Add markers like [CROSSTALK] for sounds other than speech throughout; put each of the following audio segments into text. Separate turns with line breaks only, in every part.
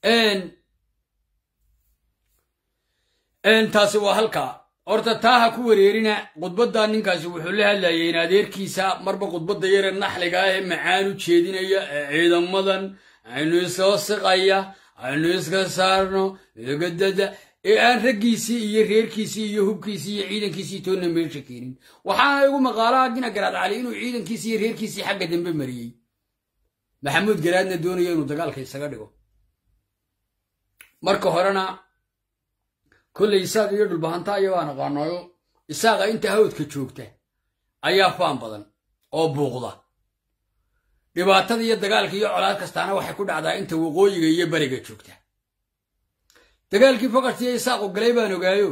taasi waa halkaa horta taa ha ku wareerina khudbadda ninkaasi wuxuu la hadlayay in adeerkiisa marba khudbadda yare naxliga ah ee macaanu jeedinaya ee ciidamadan aynu isoo siqaya aynu iska saarno egadada ee aan raggiisii iyo reerkiisii iyo hubkiisii iyo ciidankiisii toonna meesha keenin waxaana igu maqaalaha gina garaad cali inuu ciidankiisi iyo reerkiisii xagga dambe mariyey maxamuud garaadna doonaya inuu dagaalka isaga dhigo marka horena kolley isaaq iyo dhulbahanta ayabaan aqaanoyo isaaqa inta hawdka joogta ayaa faan badan oo buuqda dhibaatada iyo dagaalka iyo colaad kastaana waxay ku dhacdaa inta waqooyiga iyo beriga joogta dagaalkii faqartiiyo isaaqu galay baan ogaayo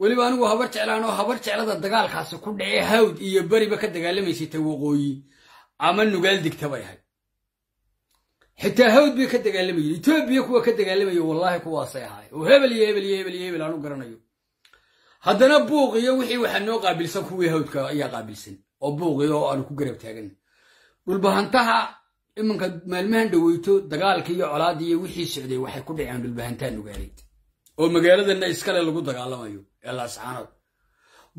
weliba anigu habar jeclaan oo habar jeclada dagaalkaasi ku dhace hawd iyo beriba ka dagaalamaysa ta waqooyi ama nugaal digtabay ahayd xitaa hawd bay ka dagaalamayeen etoobiya kuwa ka dagaalamaya wallaahi kuwaasay ahaay oo hebel iyo hebel iyo hebel iyo hebel aanu garanayo haddana buuq iyo wixii waxaa noo qaabilsan kuwii hawdka ayaa qaabilsan oo buuqiyo oo aanu ku garab taagan dhulbahantaha imanka maalmahan dhaweyto dagaalka iyo colaadda iyo wixii socday waxay ku dhaceen dhulbahantaa nugaaleyd oo magaaladana iskale lagu dagaalamayo ee laascaanood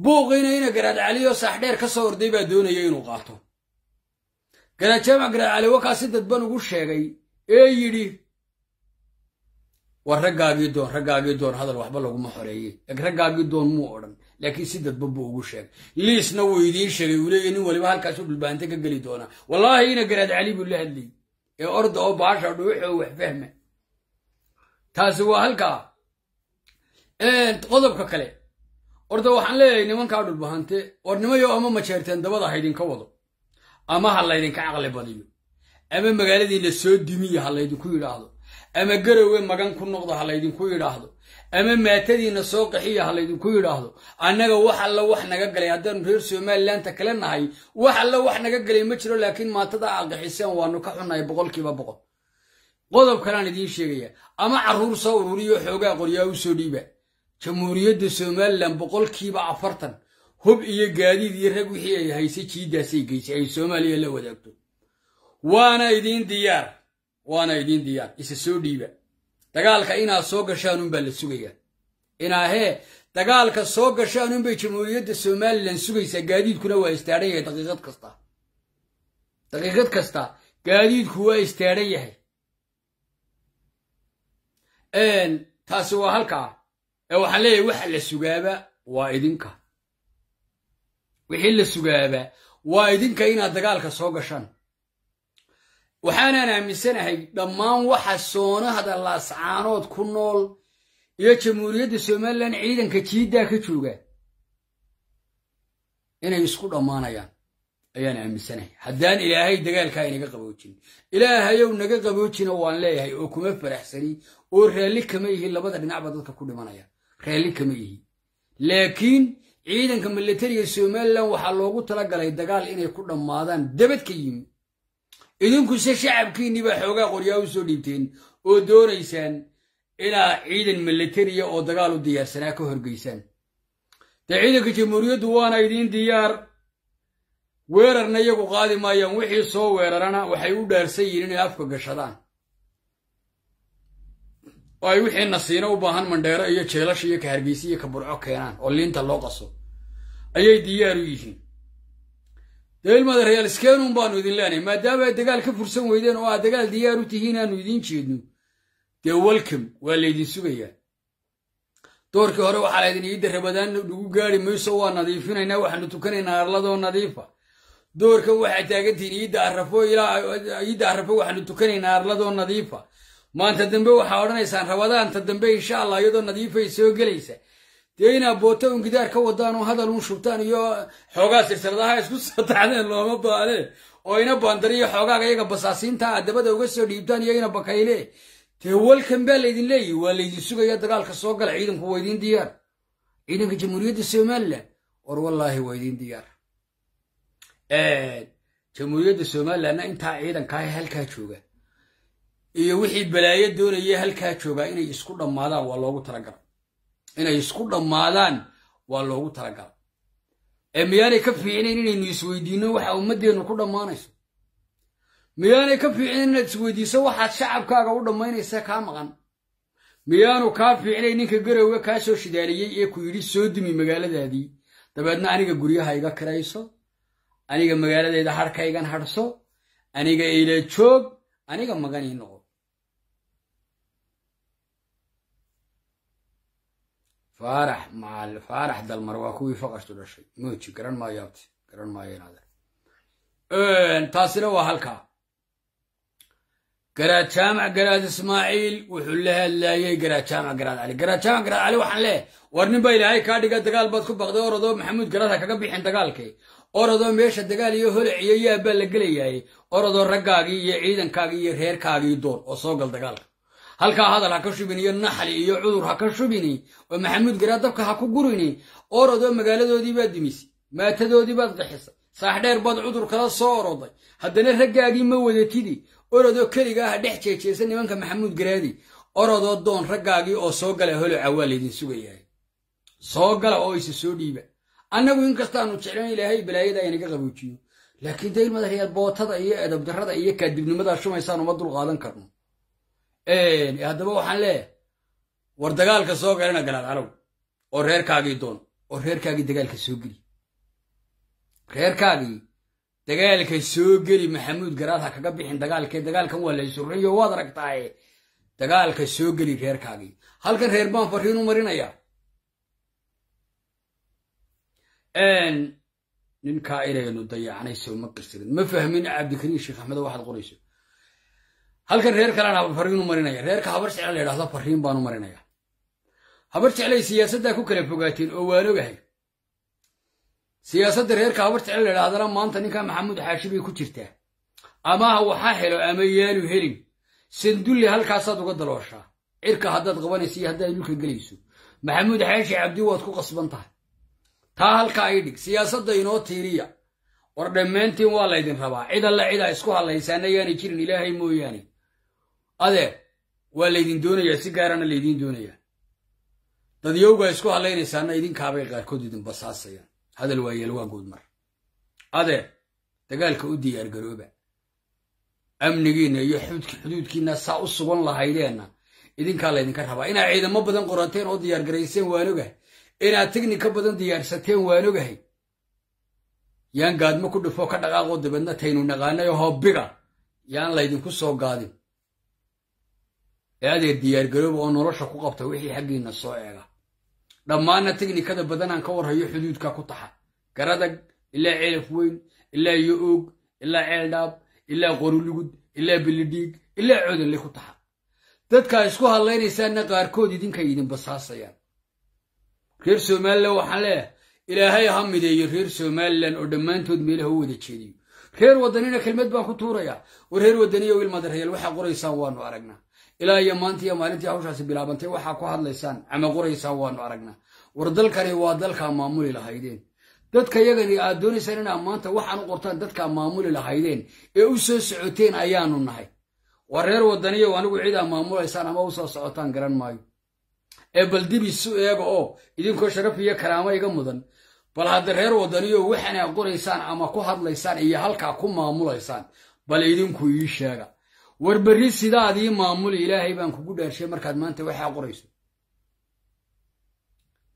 buuqiina ina garaad caliyo saaxdheer ka soo orday baa doonaya inuu qaato garajaama garaacale wakaa si dadban ugu sheegay ee yidhi war raggaagii doon raggaagii doon hadal waxba laguma xoreeyey laakiin doon muu odhan laakiin si dadba buu ugu sheegay liisna wuu idiin sheegay uu leeya nin waliba halkaasu dhulbaanta ka geli doonaa wallaahi ina garaad cali buu la hadlay ee orda oo baasha dhuuxoo oo wax fahma taasi waa halkaa qodobka kale orda waxaan leeyahay nimankaa dhulbahante warnimayo ama majeerteen dabada haydinka wado ama ha laydinka caqli badiyo ama magaaladiinna soo dimiyo ha laydinku yidhaahdo ama garowe magan ku noqdo ha laydinku yidhaahdo ama maatadiina soo qaxiya ha laydinku yidhaahdo annaga wax alla wax naga galay haddaanu reer somalilanta kale nahay wax alla wax naga galay ma jiro laakiin maatada aa qaxiseen waanu ka xunnahay boqolkiiba boqol qodob kalaan idiin sheegaya ama carruur soo ururiyo xoogaa qoryaa u soo dhiiba jamhuuriyadda somalilan boqolkiiba afartan hub iyo gaadiid iyo rag wixii ay hayse jiiddaasay geysay ay soomaaliya la wadaagto waana idiin diyaar waana idiin diyaar isa soo dhiiba dagaalka inaad soo gashaan unbaa la sugayaa inaa hee dagaalka soo gashaan unbay jamhuuriyadda somalilan sugaysaa gaadiidkuna waa istaadhan yahay daqiiqad kasta daqiiqad kasta gaadiidku waa istaadhan yahay taasi waa halkaa ee waxaan leeyahay waxa la sugaaba waa idinka wixii la sugaaba waa idinka inaad dagaalka soo gashaan waxaanaan aaminsanahay dhammaan waxa soonahda laascaanood ku nool iyo jamhuuriyadda somalilan ciidanka jiiddaa ka jooga inay isku dhammaanayaan ayaan aaminsanahay haddaan ilaahay dagaalkaa inaga qaboojin ilaahayow naga qaboojina waan leeyahay oo kuma faraxsani oo raalli kama yihi labada dhinacba dadka ku dhimanaya raalli kama yihi laakiin ciidanka milatariga somalilan waxaa loogu talagalay dagaal inay ku dhammaadaan dabad ka yimi idinkuse shacabkiinnii baa xoogaa qoryaa u soo dhiibteen oo doonaysaan inaa ciidan milatariya oo dagaal u diyaarsanaa ka horgeysaan de ciidanka jamhuuriyaddu waana idiin diyaar weerarna iyagu qaadi maayaan wixii soo weerarana waxay u dhaarsan yihiin inay afka gashadaan oo ay wixii nasiino u baahan mandheero iyo jeelasha iyo ka hargeysi iyo ka burco keenaan oo liinta loo qaso ayay diyaar u yihiin deilmada reyaal iskenun baanu idin leenahay maadaama aad dagaal ka fursan weydeen oo aad dagaal diyaar u tihiin aanu idiin jeedno dee welcom waa laydin sugayaa doorkii hore waxaa laydin ii darabadaan lagu gaari mayso waa nadiifinaynaa waxaanu tukanaynaa arladoo nadiifa doorkan waxaa taagantihiin iidda arrafo waxaanu tukanaynaa arladoo nadiifa maanta dambe waxaa odhanaysaan rabadaanta dambe insha allah iyadoo nadiifay soo gelaysa dee inaa boota un gidaar ka wadaan oo hadal un shubtaan iyo xoogaa silsiladaha isku [LAUGHS] soo taxdeen looma baale oo ina baandariyo xoogaaga iyaga basaasiinta adabada ah uga soo dhiibtaan iyo ina bakayle dee welkan baa laydin leeyahy waa laydin sugaya dagaalka soo gala ciidanku waa idiin diyaar ciidanka jamhuuriyadda somalilan war wallaahi waa idiin diyaar jamhuuriyadda somalilanna intaa ciidankaa ah halkaa jooga iyo wixii balaayo doonaya halkaa joogaa inay isku dhammaadaan waa loogu talagala inay isku dhammaadaan waa loogu talagala ee miyaanay ka fiicnayn inaynu isweydiino waxa ummaddeenu ku dhammaanayso miyaanay ka fiicnayn inaad isweydiiso waxaad shacabkaaga u dhammaynaysa kaa maqan miyaanu kaa fiicnayn ninka garowga kaa soo shidaaliyey ee ku yidhi soo dumi magaaladaadii dabeedna aniga guryaha iga kirayso aniga magaaladeeda harkaygan harso aniga ila joog aniga magan ii noqo faarax macal faarax dalmar waa kuwii faqashtu dhashay mooji garan maayo garan maayo inaade taasina waa halkaa garaad jaamac garaad ismaaciil wuxuu la hadlaayey garaad jaamac garaad cali garaad jaamac garaad cali waxaan leh war nin baa ilaahay kaa dhiga dagaal baad ku baqday orodoo maxamuud garaadha kaga bixin dagaalkii orodoo meesha dagaal iyo holac iyo baa la gelayaaye orodoo raggaagii iyo ciidankaagii iyo reerkaagii door oo soo gal dagaalka halkaa hadal ha ka shubin iyo naxli iyo cudur ha ka shubini oo maxamuud garaa dabka ha ku gurini orodoo magaaladoodii baad dimisay maatadoodii baad qixisay saaxdheer baad cudur kala soo oroday haddana raggaagii ma wadatidi orodoo keligaa ah ha dhex jeejeysa nimanka maxamuud garaadi orodoo doon raggaagii oo soo gala holoca waa laydin sugayahay soo gala oo isa soo dhiiba annagu inkastaanu jeclan ilaahay balaayada aynaga qabuujiyo laakiin dayl madaxyaal bootada iyo edabdarrada iyo kaadibnimadaa shumaysaan uma dul karno haddaba waxaan leeyahay war dagaalka soo galana galaad calow oo reerkaagii doon oo reerkaagii dagaalka soo geli reerkaagii dagaalka soo geli maxamuud garaad ha kaga bixin dagaalkee dagaalkan waa la isurrayo waad aragtaaye dagaalka soo geli reerkaagii halkan reer baan farriin u marinayaa ninkaa inaynu dayacnayso ma qirsirin ma fahmin cabdikariin sheekh axmed waxaad qorayso halkan reer kalena fariinu marinaya reerka habar jecel la ydhahdo fariin baanu marinaya habar jeclay siyaasaddaa ku kala fogaateen oo waanogahay siyaasadda reerka habar jecel la ydhahdana maanta ninkaa maxamuud xaashi bay ku jirtaa amaha waxaa helo ama yaanu helin sandulle halkaasaad uga dalooshaa cirka haddaad qabanayso iyo haddaad dhulka gelayso maxamuud xaashi cabdi waad ku qasban tahay taa halka ay dhig siyaasadda inoo tiiriya war dhammaantiin waa laydin rabaa cid alle cidaa isku hadlaysaana yaanay jirin ilaahay mooyaane adee waa laydin doonayaa si gaarana laydiin doonayaa dadyowgaa isku hadlaynaysaana idinkaabay qaarkood idin basaasayaan hadal waa yalwaagood mar adeer dagaalka u diyaargarooba amnigiinna iyo xuduudkiinna saa u sugan lahaydeenna idinkaa laydinka rabaa inaad ciidamo badan qorateen oo diyaargarayseen waan ogahay inaad tignika badan diyaarsateen waan ogahay yaan gaadmo ku dhufoo ka dhaqaaqoo dabadna taynu naqaanay hoo yaan laydinku soo gaadin eadee diyaargarooba oo nolosha ku qabta wixii xaggiina soo eega dhammaanna teknikada badanaan ka warrayo xuduudka ku taxa garadag ilaa celaf weyn ilaa yo-oog ilaa ceeldhaab ilaa qorulugud ilaa bilidhiig ilaa codanle ku taxa dadkaa isku hadlaynaysaanna qaarkood idinkay idin basaasayaan reer somalilan waxaan leeyahay ilaahay ha mideeyo reer somalilan oo dhammaantood meelaha u wada jeediyo reer waddanina kelmad baan ku tuurayaa oo reer waddaniya wiil ilmadarayal waxaa qoraysaan waanu aragnaa ilaa iyo maanta iyo maalintii hawshaasi bilaabantay waxaa ku hadlaysaan camaquraysaa waanu aragnaa war dalkani waa dalkaa maamuli lahaydeen dadka yagani aad doonaysaan inaad maanta waxaan u qortaan dadkaa maamuli lahaydeen ee u soo socoteen ayaanu nahay waa reer wadaniyow anigu cidaa maamulaysaan ama u soo socotaan garan maayo ee bal dibis eega oo idinkoo sharaf iyo karaamo iga mudan bal hadda reer wadaniyow waxaana qoraysaan ama ku hadlaysaan iyo halkaa ku maamulaysaan bal idinku ii sheega warberri sidaadii maamul ilaahay baan kugu dhaarshay markaad maanta waxaa qorayso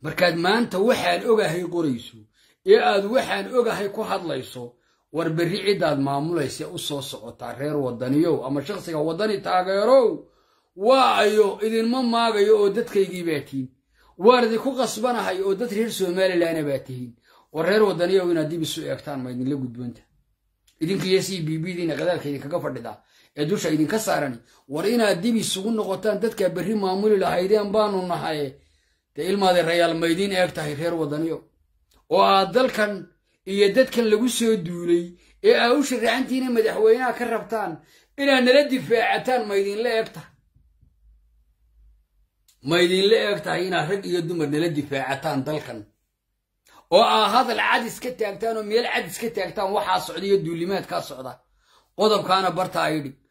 markaad maanta waxaan ogahay qorayso ee aad waxaan ogahay ku hadlayso warberri ciddaad maamulayse u soo socotaa reer wadaniyow ama shakhsiga waddani taageerow waa ayo idinma maagayo oo dadkaygii baa tihin waan ku qasbanahay oo dad reer somalilanna baa tihiin war reer waddaniyow inaad dib isu eegtaan ma idinla gudboonta idinkiiyo c b b diina gadaalka idinkaga fadhida ee dusha idinka saaran war inaad dib isugu noqotaan dadka berri maamuli lahaydeen baanu nahay dee ilmaada rayaal maydiin eeg tahay reer wadaniyo oo aad dalkan iyo dadkan lagu soo duulay ee aa u sharacantiina madaxweynaha ka rabtaan inaad nala difaacataan maydinla eeg tahay maydinla eeg tahay inaad rag iyo dumar nala difaacataan dalkan oo aa ah hadal cadis ka taagtaan oo meel cadis ka taagtaan waxaa socda iyo duulimaad kaa socda qodobkaana bartaa idhi